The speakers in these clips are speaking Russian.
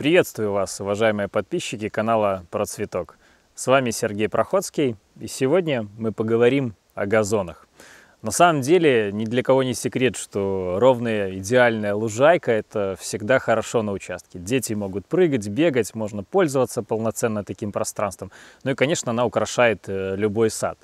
Приветствую вас, уважаемые подписчики канала Про Цветок. С вами Сергей Проходский, и сегодня мы поговорим о газонах. На самом деле, ни для кого не секрет, что ровная идеальная лужайка – это всегда хорошо на участке. Дети могут прыгать, бегать, можно пользоваться полноценно таким пространством. Ну и, конечно, она украшает э, любой сад.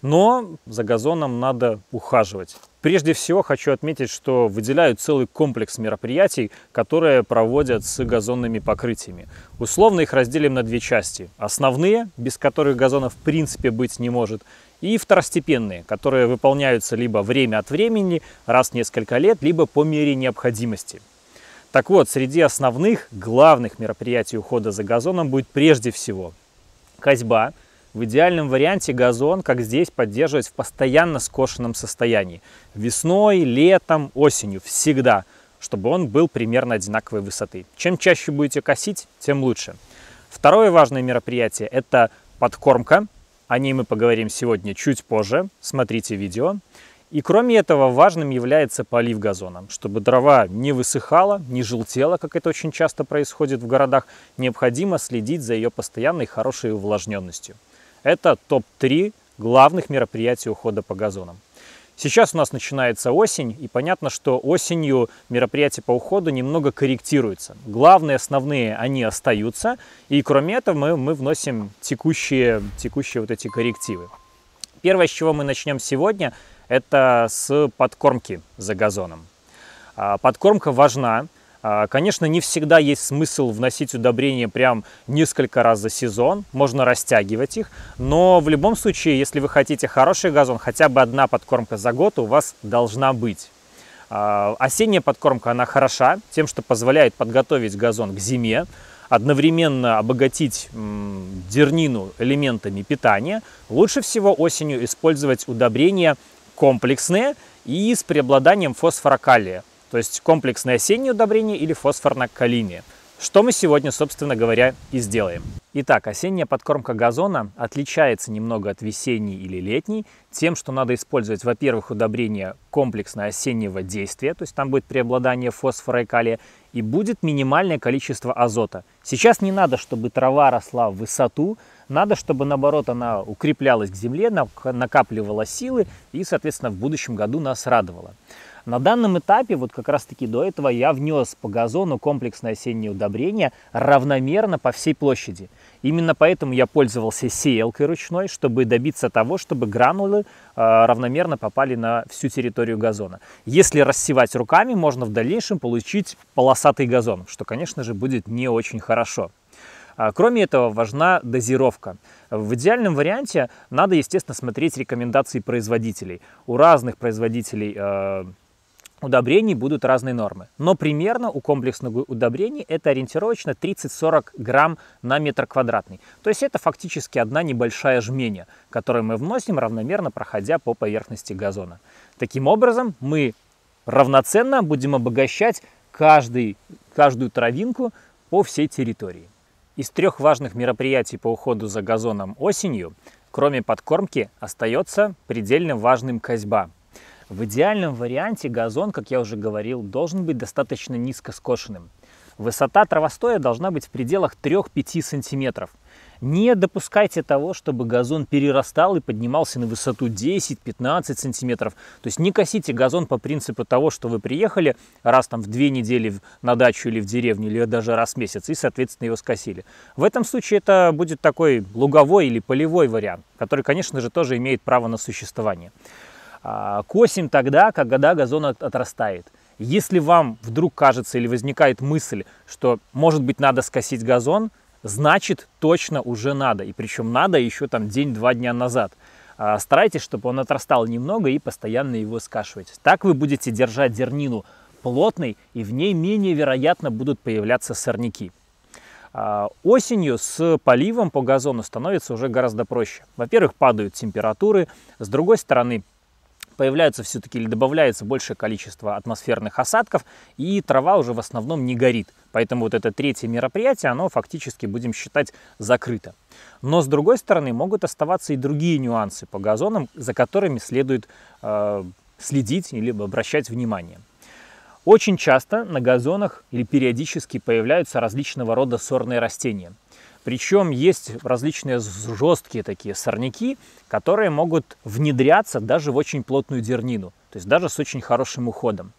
Но за газоном надо ухаживать. Прежде всего хочу отметить, что выделяют целый комплекс мероприятий, которые проводят с газонными покрытиями. Условно их разделим на две части. Основные, без которых газона в принципе быть не может, и второстепенные, которые выполняются либо время от времени, раз в несколько лет, либо по мере необходимости. Так вот, среди основных, главных мероприятий ухода за газоном будет прежде всего козьба – в идеальном варианте газон, как здесь, поддерживать в постоянно скошенном состоянии. Весной, летом, осенью, всегда, чтобы он был примерно одинаковой высоты. Чем чаще будете косить, тем лучше. Второе важное мероприятие – это подкормка. О ней мы поговорим сегодня чуть позже. Смотрите видео. И кроме этого важным является полив газона. Чтобы дрова не высыхала, не желтела, как это очень часто происходит в городах, необходимо следить за ее постоянной хорошей увлажненностью. Это топ-3 главных мероприятий ухода по газонам. Сейчас у нас начинается осень, и понятно, что осенью мероприятия по уходу немного корректируются. Главные, основные, они остаются, и кроме этого мы, мы вносим текущие, текущие вот эти коррективы. Первое, с чего мы начнем сегодня, это с подкормки за газоном. А подкормка важна, а, конечно, не всегда есть смысл вносить удобрения прям несколько раз за сезон, можно растягивать их, но в любом случае, если вы хотите хороший газон, хотя бы одна подкормка за год у вас должна быть. А, осенняя подкормка, она хороша тем, что позволяет подготовить газон к зиме, одновременно обогатить дернину элементами питания. Лучше всего осенью использовать удобрения комплексные и с преобладанием фосфора калия. То есть комплексное осеннее удобрение или фосфорно-калийное. Что мы сегодня, собственно говоря, и сделаем. Итак, осенняя подкормка газона отличается немного от весенней или летней тем, что надо использовать, во-первых, удобрение комплексное осеннего действия, то есть там будет преобладание фосфора и калия, и будет минимальное количество азота. Сейчас не надо, чтобы трава росла в высоту, надо, чтобы, наоборот, она укреплялась к земле, накапливала силы и, соответственно, в будущем году нас радовала. На данном этапе, вот как раз таки до этого, я внес по газону комплексное осеннее удобрение равномерно по всей площади. Именно поэтому я пользовался сеялкой ручной, чтобы добиться того, чтобы гранулы э, равномерно попали на всю территорию газона. Если рассевать руками, можно в дальнейшем получить полосатый газон, что, конечно же, будет не очень хорошо. А, кроме этого, важна дозировка. В идеальном варианте надо, естественно, смотреть рекомендации производителей. У разных производителей э, удобрений будут разные нормы. Но примерно у комплексных удобрений это ориентировочно 30-40 грамм на метр квадратный. То есть это фактически одна небольшая жменя, которую мы вносим равномерно, проходя по поверхности газона. Таким образом, мы равноценно будем обогащать каждый, каждую травинку по всей территории. Из трех важных мероприятий по уходу за газоном осенью, кроме подкормки, остается предельно важным козьба – в идеальном варианте газон, как я уже говорил, должен быть достаточно низко скошенным. Высота травостоя должна быть в пределах 3-5 сантиметров. Не допускайте того, чтобы газон перерастал и поднимался на высоту 10-15 сантиметров. То есть не косите газон по принципу того, что вы приехали раз там в две недели на дачу или в деревню, или даже раз в месяц, и, соответственно, его скосили. В этом случае это будет такой луговой или полевой вариант, который, конечно же, тоже имеет право на существование. А, косим тогда, когда газон отрастает. Если вам вдруг кажется или возникает мысль, что, может быть, надо скосить газон, значит, точно уже надо. И причем надо еще там день-два дня назад. А, старайтесь, чтобы он отрастал немного и постоянно его скашивать. Так вы будете держать дернину плотной, и в ней менее вероятно будут появляться сорняки. А, осенью с поливом по газону становится уже гораздо проще. Во-первых, падают температуры, с другой стороны, появляются все-таки или добавляется большее количество атмосферных осадков, и трава уже в основном не горит. Поэтому вот это третье мероприятие, оно фактически, будем считать, закрыто. Но с другой стороны могут оставаться и другие нюансы по газонам, за которыми следует э, следить или обращать внимание. Очень часто на газонах или периодически появляются различного рода сорные растения – причем есть различные жесткие такие сорняки, которые могут внедряться даже в очень плотную дернину, то есть даже с очень хорошим уходом.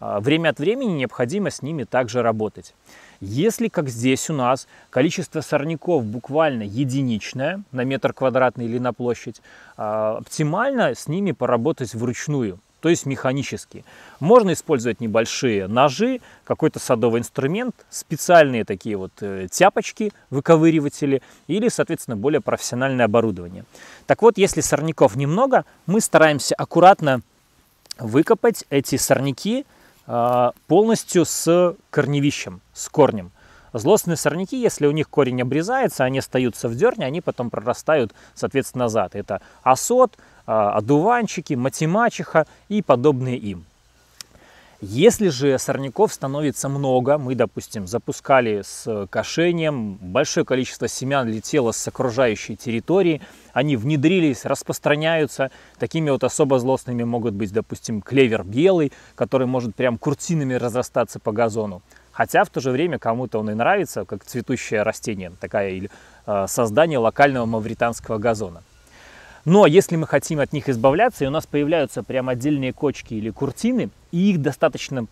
А, время от времени необходимо с ними также работать. Если, как здесь у нас, количество сорняков буквально единичное на метр квадратный или на площадь, а, оптимально с ними поработать вручную то есть механически Можно использовать небольшие ножи, какой-то садовый инструмент, специальные такие вот э, тяпочки, выковыриватели или, соответственно, более профессиональное оборудование. Так вот, если сорняков немного, мы стараемся аккуратно выкопать эти сорняки а, полностью с корневищем, с корнем. Злостные сорняки, если у них корень обрезается, они остаются в дерне, они потом прорастают, соответственно, назад. Это осот, а, одуванчики, матемачиха и подобные им. Если же сорняков становится много, мы, допустим, запускали с кошением, большое количество семян летело с окружающей территории, они внедрились, распространяются. Такими вот особо злостными могут быть, допустим, клевер белый, который может прям куртинами разрастаться по газону. Хотя в то же время кому-то он и нравится, как цветущее растение, такая или а, создание локального мавританского газона. Но если мы хотим от них избавляться, и у нас появляются прям отдельные кочки или куртины, и их достаточно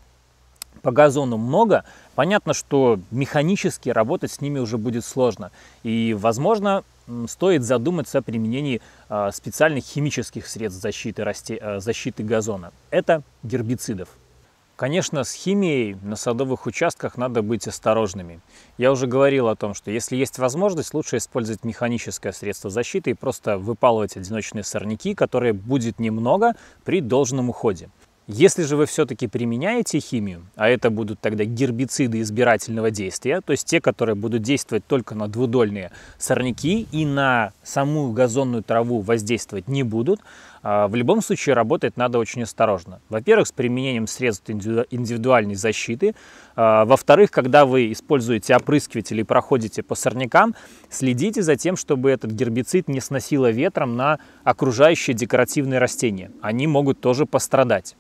по газону много, понятно, что механически работать с ними уже будет сложно. И, возможно, стоит задуматься о применении а, специальных химических средств защиты, расте... А, защиты газона. Это гербицидов. Конечно, с химией на садовых участках надо быть осторожными. Я уже говорил о том, что если есть возможность, лучше использовать механическое средство защиты и просто выпалывать одиночные сорняки, которые будет немного при должном уходе. Если же вы все-таки применяете химию, а это будут тогда гербициды избирательного действия, то есть те, которые будут действовать только на двудольные сорняки и на саму газонную траву воздействовать не будут, а, в любом случае работать надо очень осторожно. Во-первых, с применением средств индивидуальной защиты. А, во-вторых, когда вы используете опрыскиватель и проходите по сорнякам, следите за тем, чтобы этот гербицид не сносило ветром на окружающие декоративные растения. Они могут тоже пострадать.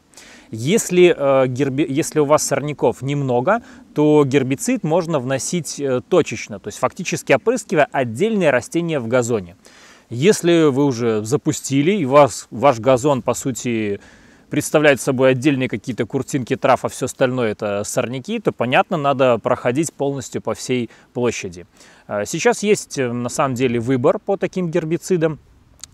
Если, э, герби... Если у вас сорняков немного, то гербицид можно вносить э, точечно, то есть фактически опрыскивая отдельные растения в газоне. Если вы уже запустили и вас, ваш газон, по сути, представляет собой отдельные какие-то куртинки трав, а все остальное это сорняки, то, понятно, надо проходить полностью по всей площади. А, сейчас есть, э, на самом деле, выбор по таким гербицидам.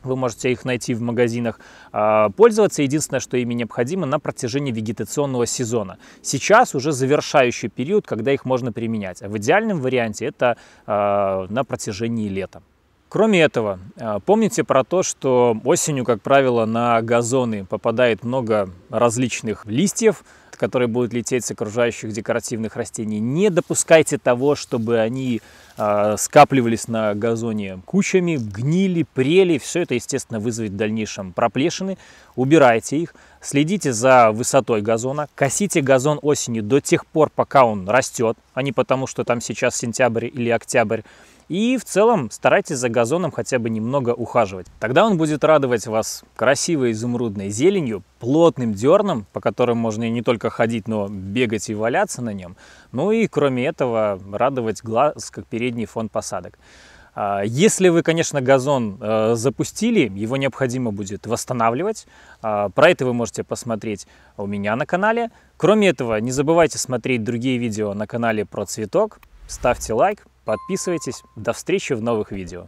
Вы можете их найти в магазинах. А, пользоваться единственное, что ими необходимо на протяжении вегетационного сезона. Сейчас уже завершающий период, когда их можно применять. А в идеальном варианте это а, на протяжении лета. Кроме этого, а, помните про то, что осенью, как правило, на газоны попадает много различных листьев, которые будут лететь с окружающих декоративных растений. Не допускайте того, чтобы они а, скапливались на газоне кучами, гнили, прели. Все это, естественно, вызовет в дальнейшем проплешины. Убирайте их, следите за высотой газона, косите газон осенью до тех пор, пока он растет, а не потому, что там сейчас сентябрь или октябрь. И в целом старайтесь за газоном хотя бы немного ухаживать. Тогда он будет радовать вас красивой изумрудной зеленью, плотным дерном, по которым можно не только ходить, но бегать и валяться на нем. Ну и кроме этого радовать глаз, как передний фон посадок. А, если вы, конечно, газон э, запустили, его необходимо будет восстанавливать. А, про это вы можете посмотреть у меня на канале. Кроме этого, не забывайте смотреть другие видео на канале про цветок. Ставьте лайк, Подписывайтесь. До встречи в новых видео.